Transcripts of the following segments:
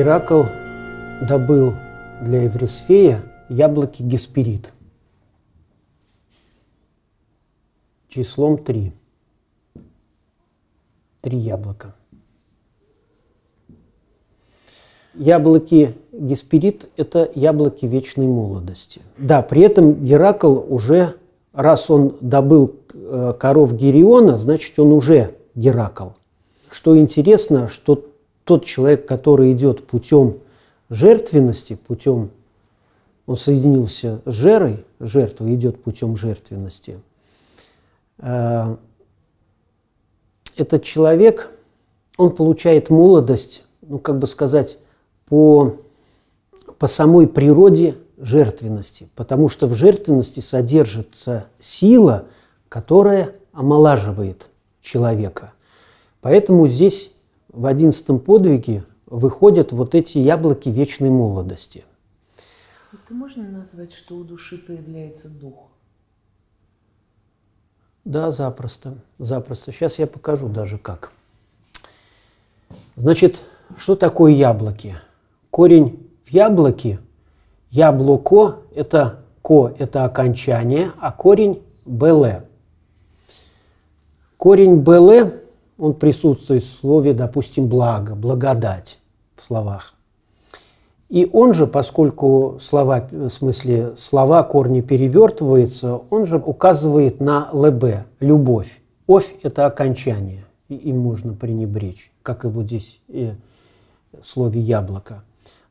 Геракл добыл для Еврисфея яблоки Гесперид числом три, Три яблока. Яблоки Гесперид – это яблоки вечной молодости. Да, при этом Геракл уже, раз он добыл э, коров Гериона, значит, он уже Геракл. Что интересно, что тот человек, который идет путем жертвенности, путем он соединился с жерой, жертва идет путем жертвенности. Э, этот человек, он получает молодость, ну, как бы сказать, по, по самой природе жертвенности, потому что в жертвенности содержится сила, которая омолаживает человека. Поэтому здесь в одиннадцатом подвиге выходят вот эти яблоки вечной молодости. Это можно назвать, что у души появляется дух? Да, запросто, запросто. Сейчас я покажу даже как. Значит, что такое яблоки? Корень в яблоке, яблоко – это ко – это окончание, а корень – беле. Корень беле он присутствует в слове, допустим, благо, благодать в словах. И он же, поскольку слова, в смысле слова, корни перевертываются, он же указывает на лб любовь. Овь – это окончание, и им можно пренебречь, как и вот здесь и э, в слове яблоко.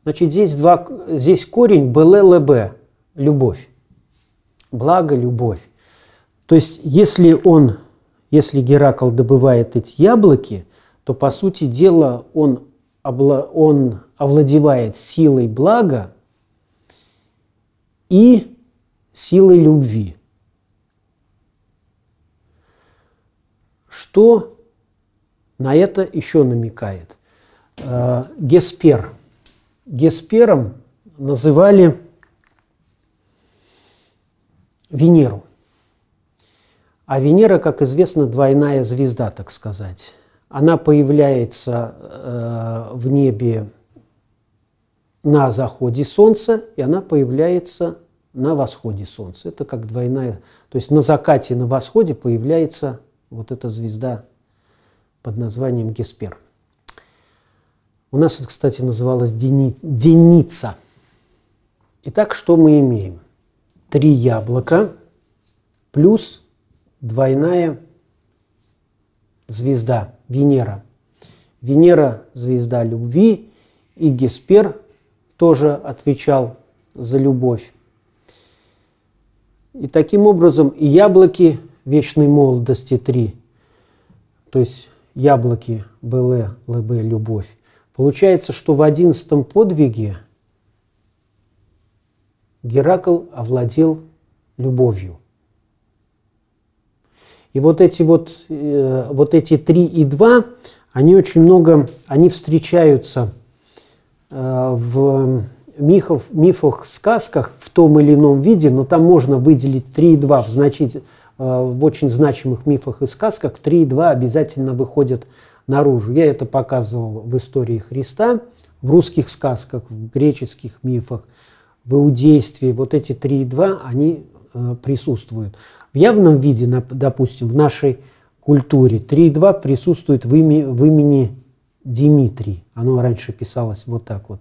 Значит, здесь, два, здесь корень бллб любовь, благо, любовь. То есть, если он если Геракл добывает эти яблоки, то, по сути дела, он, обла... он овладевает силой блага и силой любви. Что на это еще намекает? Э, Геспер. Геспером называли Венеру. А Венера, как известно, двойная звезда, так сказать. Она появляется э, в небе на заходе Солнца, и она появляется на восходе Солнца. Это как двойная... То есть на закате и на восходе появляется вот эта звезда под названием Геспер. У нас это, кстати, называлось Дени... Деница. Итак, что мы имеем? Три яблока плюс двойная звезда Венера. Венера – звезда любви, и Геспер тоже отвечал за любовь. И таким образом и яблоки вечной молодости три, то есть яблоки БЛ, ЛБ, любовь. Получается, что в одиннадцатом подвиге Геракл овладел любовью – и вот эти вот, э, вот эти 3 и 2, они очень много, они встречаются э, в мифов, мифах, сказках в том или ином виде, но там можно выделить 3 и 2 в, значить, э, в очень значимых мифах и сказках, 3 и 2 обязательно выходят наружу. Я это показывал в истории Христа, в русских сказках, в греческих мифах, в иудействе. Вот эти 3 и 2, они Э, присутствуют в явном виде, допустим, в нашей культуре. 3.2 присутствует в, имя, в имени Димитрий. Оно раньше писалось вот так вот.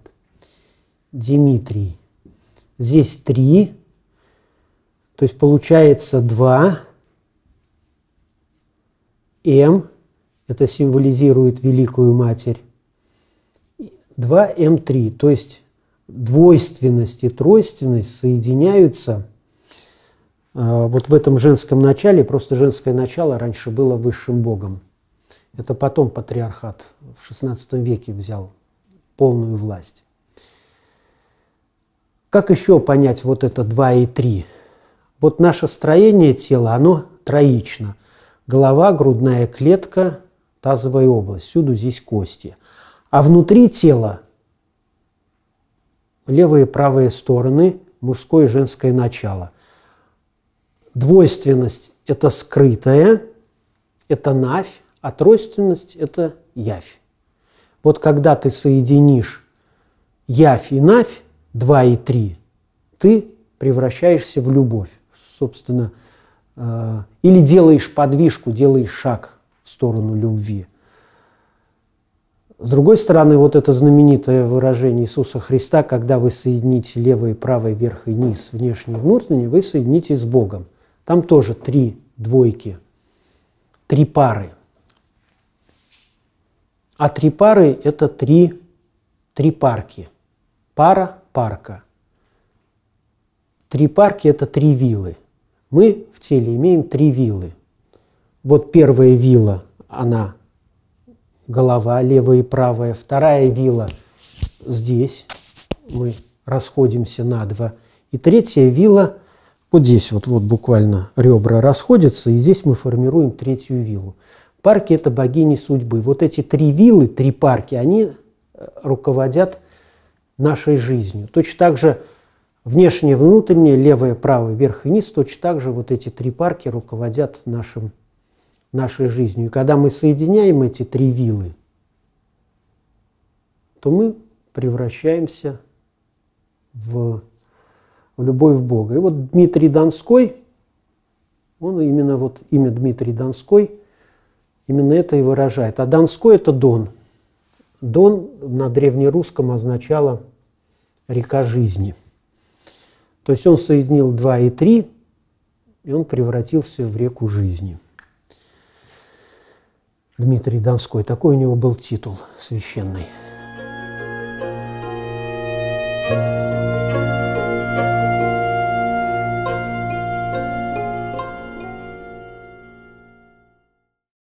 Димитрий. Здесь 3, то есть получается 2. М, это символизирует Великую Матерь. 2М3, то есть двойственность и тройственность соединяются – а, вот в этом женском начале, просто женское начало раньше было высшим богом. Это потом патриархат в XVI веке взял полную власть. Как еще понять вот это 2 и 3? Вот наше строение тела, оно троично. Голова, грудная клетка, тазовая область. Всюду здесь кости. А внутри тела левые и правые стороны, мужское и женское начало – Двойственность – это скрытое, это нафь, а тройственность – это явь. Вот когда ты соединишь явь и нафь 2 и 3, ты превращаешься в любовь, собственно, э, или делаешь подвижку, делаешь шаг в сторону любви. С другой стороны, вот это знаменитое выражение Иисуса Христа, когда вы соедините левое и правое, верх и низ, внешний и внутренний, вы соедините с Богом – там тоже три двойки, три пары. А три пары – это три, три парки. Пара – парка. Три парки – это три вилы. Мы в теле имеем три вилы. Вот первая вила, она голова, левая и правая. Вторая вила здесь, мы расходимся на два. И третья вила вот здесь вот, вот буквально ребра расходятся, и здесь мы формируем третью виллу. Парки – это богини судьбы. Вот эти три виллы, три парки, они э, руководят нашей жизнью. Точно так же внешнее, внутреннее, левое, правое, верх и низ, точно так же вот эти три парки руководят нашим, нашей жизнью. И когда мы соединяем эти три вилы, то мы превращаемся в в любовь в Бога. И вот Дмитрий Донской, он именно вот имя Дмитрий Донской, именно это и выражает. А Донской – это Дон. Дон на древнерусском означало «река жизни». То есть он соединил 2 и 3, и он превратился в реку жизни. Дмитрий Донской. Такой у него был титул священный. thank you